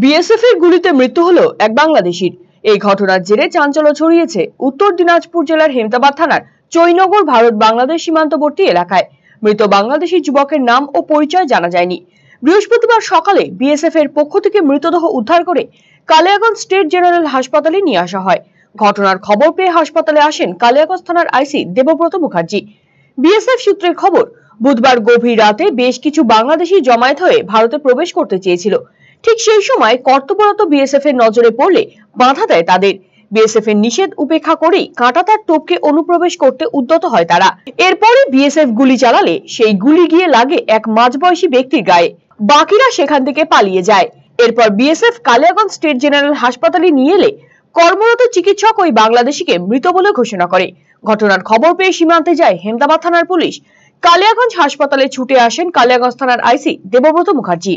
BSF এর গুলিতে মৃত্যু হলো এক বাংলাদেশির এই ঘটনার জেরে চাঞ্চল্য ছড়িয়েছে উত্তর দিনাজপুর জেলার হেমতাবাদ থানার চৈনগর ভারত বাংলাদেশ সীমান্তবর্তী এলাকায় মৃত বাংলাদেশি যুবকের নাম ও পরিচয় জানা যায়নি বৃহস্পতিবার সকালে বিএসএফ এর পক্ষ থেকে মৃতদেহ উদ্ধার করে কালিয়াগঞ্জ স্টেট জেনারেল হাসপাতালে নিয়ে আসা হয় ঘটনার খবর পেয়ে হাসপাতালে আসেন কালিয়াগঞ্জ থানার আইসি দেবব্রত মুখার্জি বিএসএফ সূত্রের খবর বুধবার গভীর রাতে বেশ কিছু বাংলাদেশি জমায়েত হয়ে ভারতে প্রবেশ করতে চেয়েছিল ঠিক সেই সময় কর্তব্যরত বিএসএফ এর নজরে পড়লে বাধা দেয় তাদের বিএসএফ এর নিষেধ উপেক্ষা করেই কাঁটাতার টোপকে অনুপ্রবেশ করতে উদ্যত হয় তারা এরপরে বিএসএফ গুলি চালালে সেই গুলি গিয়ে লাগে এক মাঝবয়সী ব্যক্তির গায়ে বাকিরা সেখান থেকে পালিয়ে যায় এরপর বিএসএফ কালিয়াগঞ্জ স্টেট জেনারেল হাসপাতালে নিয়ে এলে কর্মরত চিকিৎসক ওই বাংলাদেশিকে মৃত বলে ঘোষণা করে ঘটনার খবর পেয়ে সীমান্তে যায় হেমদাবাদ থানার পুলিশ কালিয়াগঞ্জ হাসপাতালে ছুটে আসেন কালিয়াগঞ্জ থানার আইসি দেবব্রত মুখার্জি